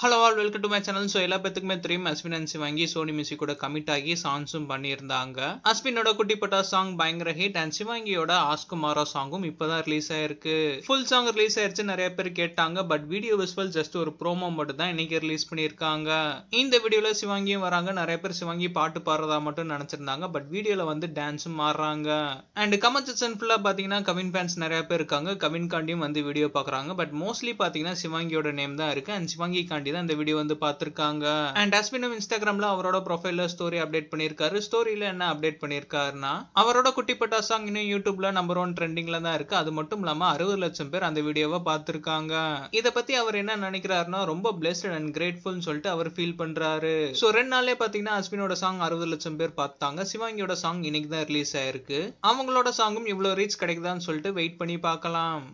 hello all welcome to my channel so எல்லா பேத்துக்குமே தெரியும் அஸ்வின் அன்சி வாங்கி சோனி மியூசிக் கூட கமிட் ஆகி சாங்ஸும் பண்ணியிருந்தாங்க அஸ்வினோட குட்டிப்பட்டா சாங் பயங்கர ஹிட் அண்ட் சிவாங்கியோட ஆஸ்குமாரா சாங்கும் இப்போதான் ரிலீஸ் ஆயிருக்கு ஃபுல் சாங் ரிலீஸ் ஆயிருச்சு நிறைய பேர் கேட்டாங்க பட் வீடியோ விஸ்வல் ஜஸ்ட் ஒரு ப்ரோமோ மட்டும் தான் இன்னைக்கு ரிலீஸ் பண்ணியிருக்காங்க இந்த வீடியோவில் சிவாங்கியும் வராங்க நிறைய பேர் சிவாங்கி பாட்டு பாடுறதா மட்டும் நினச்சிருந்தாங்க பட் வீடியோல வந்து டான்ஸும் மாறுறாங்க அண்ட் கமல் செக்ஷன் ஃபுல்லா பார்த்தீங்கன்னா கவின் ஃபேன்ஸ் நிறைய பேர் இருக்காங்க கவின் காண்டியும் வந்து வீடியோ பாக்குறாங்க பட் மோஸ்ட்லி பார்த்தீங்கன்னா சிவாங்கியோட நேம் தான் இருக்கு அண்ட் சிவாங்கி காண்டி வேண்டி இந்த வீடியோ வந்து பாத்திருக்காங்க அண்ட் அஸ்வினும் இன்ஸ்டாகிராம்ல அவரோட ப்ரொஃபைல ஸ்டோரி அப்டேட் பண்ணிருக்காரு ஸ்டோரியில என்ன அப்டேட் பண்ணிருக்காருன்னா அவரோட குட்டி பட்டா சாங் இன்னும் யூடியூப்ல நம்பர் ஒன் ட்ரெண்டிங்ல தான் இருக்கு அது மட்டும் இல்லாம அறுபது லட்சம் பேர் அந்த வீடியோவை பார்த்துருக்காங்க இதை பத்தி அவர் என்ன நினைக்கிறாருன்னா ரொம்ப பிளெஸ்ட் அண்ட் கிரேட்ஃபுல் சொல்லிட்டு அவர் ஃபீல் பண்றாரு ஸோ ரெண்டு நாளே பாத்தீங்கன்னா அஸ்வினோட சாங் அறுபது லட்சம் பேர் பார்த்தாங்க சிவாங்கியோட சாங் இன்னைக்கு தான் ரிலீஸ் ஆயிருக்கு அவங்களோட சாங்கும் இவ்வளோ ரீச் கிடைக்குதான்னு சொல்லிட்டு வெயிட் பண்ணி பார்க்கலாம்